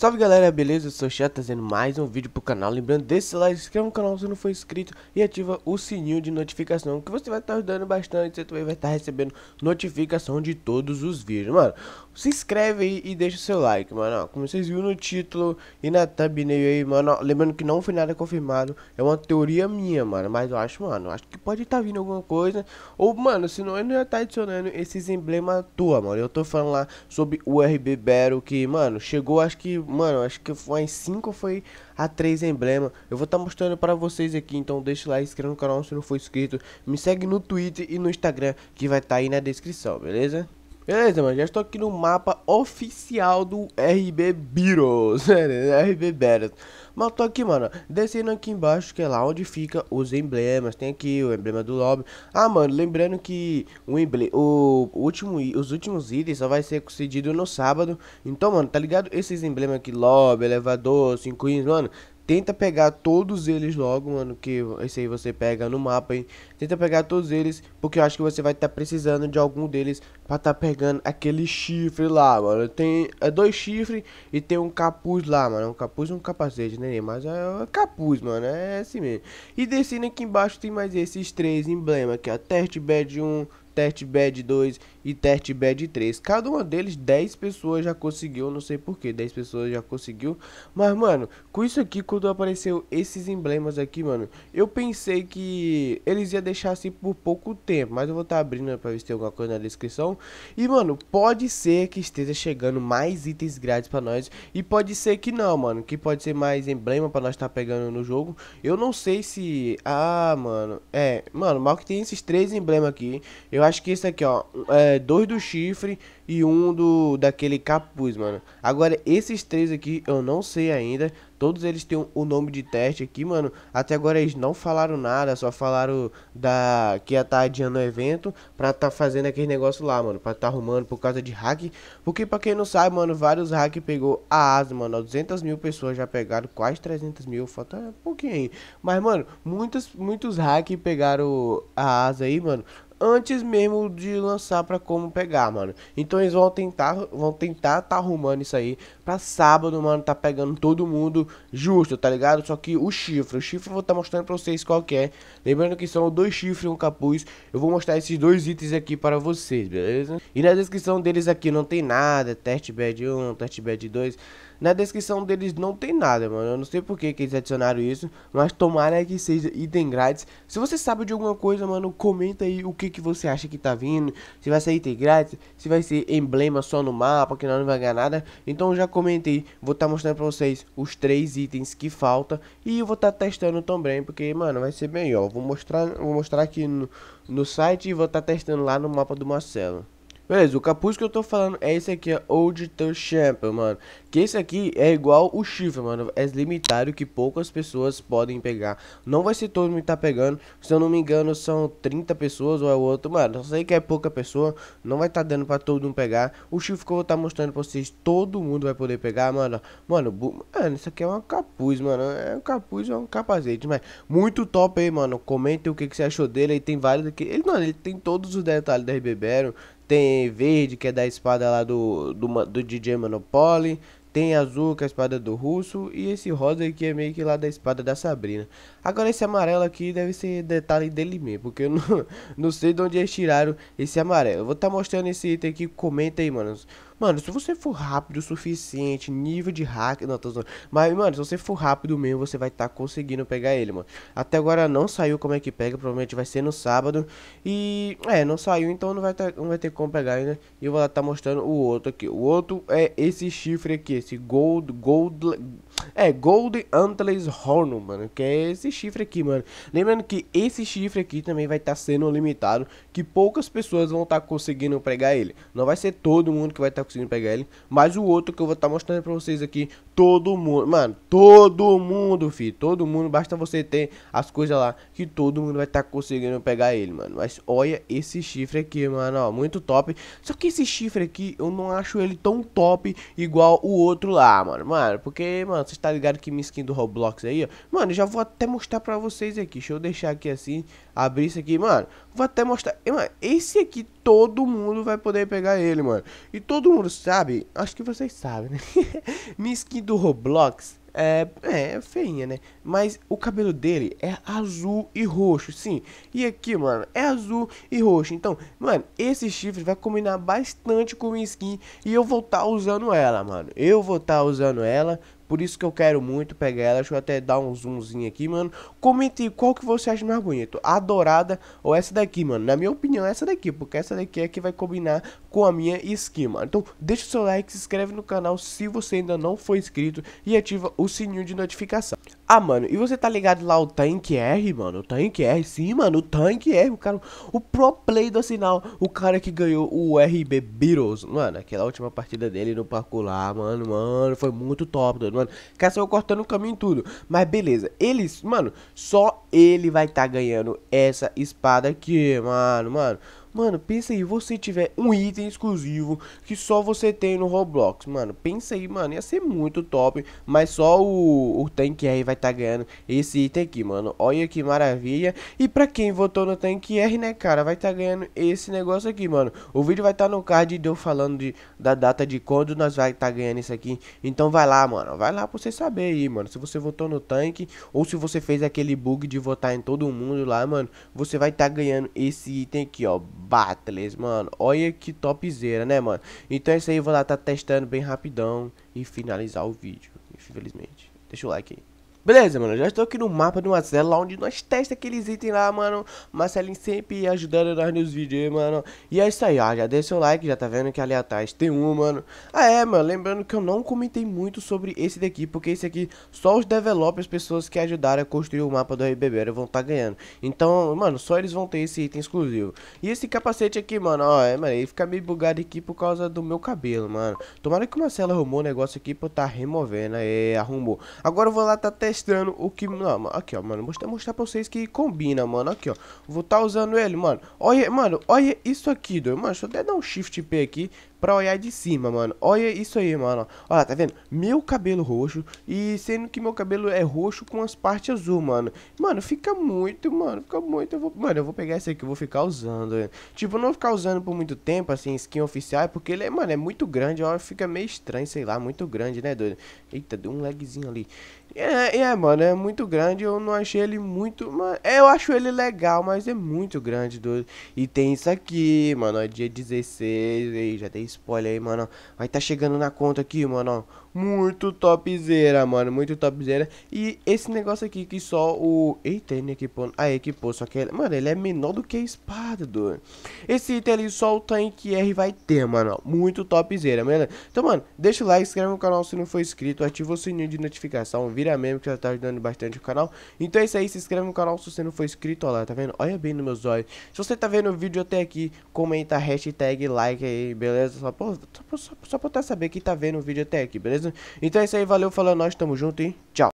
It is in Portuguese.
Salve galera, beleza? Eu sou o Chat trazendo mais um vídeo pro canal. Lembrando, desse like, se inscreva no canal se não for inscrito e ativa o sininho de notificação que você vai estar tá ajudando bastante. Você também vai estar tá recebendo notificação de todos os vídeos, mano se inscreve aí e deixa o seu like, mano. como vocês viram no título e na thumbnail aí, mano. lembrando que não foi nada confirmado. É uma teoria minha, mano. Mas eu acho, mano, acho que pode estar tá vindo alguma coisa. Ou, mano, senão ele já tá adicionando esses emblemas à toa, mano. Eu tô falando lá sobre o RB Battle que, mano, chegou, acho que, mano, acho que foi em 5 foi a 3 emblema. Eu vou estar tá mostrando pra vocês aqui, então deixa lá, inscreva no canal se não for inscrito. Me segue no Twitter e no Instagram, que vai estar tá aí na descrição, beleza? Beleza, mano, já estou aqui no mapa oficial do RB Beatles, né, né, RB Beatles. Mas tô aqui, mano, descendo aqui embaixo, que é lá onde fica os emblemas. Tem aqui o emblema do lobby. Ah, mano, lembrando que o, o último... os últimos itens só vai ser concedido no sábado. Então, mano, tá ligado? Esses emblemas aqui, lobby, elevador, 5 mano, Tenta pegar todos eles logo, mano, que esse aí você pega no mapa, hein? Tenta pegar todos eles, porque eu acho que você vai estar tá precisando de algum deles pra estar tá pegando aquele chifre lá, mano. Tem é, dois chifres e tem um capuz lá, mano. Um capuz e um capacete, né? Mas é, é capuz, mano, é assim mesmo. E descendo aqui embaixo tem mais esses três emblemas, que é a Test Bad 1, Bad 2 e Bad 3. Cada uma deles, 10 pessoas já conseguiu, não sei porquê, 10 pessoas já conseguiu. Mas, mano, com isso aqui, quando apareceu esses emblemas aqui, mano, eu pensei que eles iam deixar assim por pouco tempo. Mas eu vou estar tá abrindo pra ver se tem alguma coisa na descrição. E, mano, pode ser que esteja chegando mais itens grátis pra nós. E pode ser que não, mano, que pode ser mais emblema pra nós estar tá pegando no jogo. Eu não sei se... Ah, mano, é... Mano, mal que tem esses três emblemas aqui, eu acho que esse aqui, ó. É, dois do chifre e um do daquele capuz, mano. Agora, esses três aqui, eu não sei ainda. Todos eles têm o nome de teste aqui, mano. Até agora eles não falaram nada, só falaram da que ia tá adiando o evento pra tá fazendo aquele negócio lá, mano. Pra tá arrumando por causa de hack. Porque pra quem não sabe, mano, vários hack pegou a asa, mano. 200 mil pessoas já pegaram, quase 300 mil, falta um pouquinho aí. Mas, mano, muitos, muitos hack pegaram a asa aí, mano antes mesmo de lançar para como pegar, mano. Então eles vão tentar, vão tentar tá arrumando isso aí para sábado, mano, tá pegando todo mundo justo, tá ligado? Só que o chifre, o chifre eu vou estar tá mostrando para vocês qual que é. Lembrando que são dois chifres e um capuz. Eu vou mostrar esses dois itens aqui para vocês, beleza? E na descrição deles aqui não tem nada, teste bad 1, teste bad 2 na descrição deles não tem nada, mano. Eu não sei por que, eles adicionaram isso, mas tomara que seja item grátis. Se você sabe de alguma coisa, mano, comenta aí o que, que você acha que tá vindo. Se vai ser item grátis, se vai ser emblema só no mapa, que não vai ganhar nada. Então já comentei, vou estar tá mostrando pra vocês os três itens que falta e eu vou estar tá testando também, porque, mano, vai ser melhor. Vou mostrar, vou mostrar aqui no, no site e vou estar tá testando lá no mapa do Marcelo. Beleza, o capuz que eu tô falando é esse aqui, ó, Old Town Champion, mano. Que esse aqui é igual o chifre, mano. É limitado que poucas pessoas podem pegar. Não vai ser todo mundo que tá pegando. Se eu não me engano, são 30 pessoas ou é o outro, mano. Eu sei que é pouca pessoa. Não vai tá dando pra todo mundo pegar. O chifre que eu vou tá mostrando pra vocês, todo mundo vai poder pegar, mano. Mano, mano isso aqui é um capuz, mano. É um capuz, é um capacete, mas muito top aí, mano. Comentem o que, que você achou dele. Aí tem vários aqui. Ele, mano, ele tem todos os detalhes da Ribeiro. Tem verde, que é da espada lá do, do, do DJ Monopoly. Tem azul, que é a espada do russo. E esse rosa aqui é meio que lá da espada da Sabrina. Agora esse amarelo aqui deve ser detalhe dele mesmo. Porque eu não, não sei de onde eles tiraram esse amarelo. Eu vou estar tá mostrando esse item aqui. Comenta aí, mano. Mano, se você for rápido o suficiente, nível de hack. Não, tô zoando. Mas, mano, se você for rápido mesmo, você vai estar tá conseguindo pegar ele, mano. Até agora não saiu como é que pega, provavelmente vai ser no sábado. E, é, não saiu, então não vai ter, tá, não vai ter como pegar ainda. Né? E eu vou estar tá mostrando o outro aqui. O outro é esse chifre aqui, esse Gold. Gold. É Golden Antlers Hornum, mano, que é esse chifre aqui, mano. Lembrando que esse chifre aqui também vai estar tá sendo limitado, que poucas pessoas vão estar tá conseguindo pegar ele. Não vai ser todo mundo que vai estar tá conseguindo pegar ele, mas o outro que eu vou estar tá mostrando pra vocês aqui, todo mundo, mano, todo mundo, fi, todo mundo, basta você ter as coisas lá, que todo mundo vai estar tá conseguindo pegar ele, mano. Mas olha esse chifre aqui, mano, ó, muito top. Só que esse chifre aqui, eu não acho ele tão top igual o outro lá, mano, mano, porque, mano, vocês tá ligado que minha skin do Roblox aí, ó. Mano, já vou até mostrar pra vocês aqui. Deixa eu deixar aqui assim, abrir isso aqui, mano. Vou até mostrar. E, mano, esse aqui todo mundo vai poder pegar ele, mano. E todo mundo sabe, acho que vocês sabem, né? minha skin do Roblox é, é, é feinha, né? Mas o cabelo dele é azul e roxo, sim. E aqui, mano, é azul e roxo. Então, mano, esse chifre vai combinar bastante com minha skin. E eu vou estar tá usando ela, mano. Eu vou estar tá usando ela por isso que eu quero muito pegar ela. Deixa eu até dar um zoomzinho aqui, mano. Comente qual que você acha mais bonito. A dourada ou essa daqui, mano. Na minha opinião, é essa daqui. Porque essa daqui é que vai combinar com a minha skin, mano. Então, deixa o seu like, se inscreve no canal se você ainda não for inscrito. E ativa o sininho de notificação. Ah, mano, e você tá ligado lá o Tank R, mano? O Tank R, sim, mano, o Tank R, o cara, o pro play do sinal, o cara que ganhou o RB Beatles, mano, aquela última partida dele no parkour lá, mano, mano, foi muito top, mano. O cara saiu cortando o caminho tudo, mas beleza, eles, mano, só ele vai tá ganhando essa espada aqui, mano, mano. Mano, pensa aí, você tiver um item exclusivo que só você tem no Roblox, mano. Pensa aí, mano, ia ser muito top, mas só o, o Tank R vai estar tá ganhando esse item aqui, mano. Olha que maravilha. E pra quem votou no Tank R, né, cara, vai estar tá ganhando esse negócio aqui, mano. O vídeo vai estar tá no card de eu falando de, da data de quando nós vai estar tá ganhando isso aqui. Então vai lá, mano, vai lá pra você saber aí, mano. Se você votou no Tank ou se você fez aquele bug de votar em todo mundo lá, mano, você vai estar tá ganhando esse item aqui, ó. Battles, mano. Olha que topzera, né, mano? Então é isso aí, eu vou lá tá testando bem rapidão e finalizar o vídeo, infelizmente. Deixa o like aí. Beleza, mano, já estou aqui no mapa do cela onde nós testa aqueles itens lá, mano. Marcelinho sempre ajudando nós nos vídeos, mano. E é isso aí, ó, já deu seu like, já tá vendo que ali atrás tem um, mano. Ah, é, mano, lembrando que eu não comentei muito sobre esse daqui, porque esse aqui, só os developers, pessoas que ajudaram a construir o mapa do RBB, vão estar tá ganhando. Então, mano, só eles vão ter esse item exclusivo. E esse capacete aqui, mano, ó, é, mano, ele fica meio bugado aqui por causa do meu cabelo, mano. Tomara que o Marcelo arrumou o negócio aqui pra eu estar tá removendo, é, arrumou. Agora eu vou lá tá até testando o que... Não, aqui, ó, mano. Vou mostrar pra vocês que combina, mano. Aqui, ó. Vou tá usando ele, mano. Olha, mano, olha isso aqui, doido. Mano, deixa eu até dar um shift P aqui pra olhar de cima, mano. Olha isso aí, mano. Olha, tá vendo? Meu cabelo roxo e sendo que meu cabelo é roxo com as partes azul, mano. Mano, fica muito, mano, fica muito. Eu vou, mano, eu vou pegar esse aqui, eu vou ficar usando. Né? Tipo, não ficar usando por muito tempo, assim, skin oficial, é porque ele é, mano, é muito grande, Olha, fica meio estranho, sei lá, muito grande, né, doido? Eita, deu um lagzinho ali. É, é, mano, é muito grande, eu não achei ele muito, mano, é, eu acho ele legal, mas é muito grande, doido. E tem isso aqui, mano, dia 16, aí já tem spoiler aí, mano. Vai tá chegando na conta aqui, mano. Muito topzera, mano. Muito topzera. E esse negócio aqui que só o... Eita, ele equipou. É ah, equipou. É só que, ele... mano, ele é menor do que a espada, doido. Esse item ali só o tanque R vai ter, mano. Muito topzera, mano. Então, mano, deixa o like, inscreve no canal se não for inscrito. Ativa o sininho de notificação. Vira membro que já tá ajudando bastante o canal. Então é isso aí. Se inscreve no canal se você não for inscrito. Olha lá, tá vendo? Olha bem nos meus olhos. Se você tá vendo o vídeo até aqui, comenta hashtag like aí, beleza? Só pra, só pra, só pra, só pra saber que tá vendo o vídeo até aqui, beleza? Então é isso aí, valeu, falou, é nós tamo junto e tchau.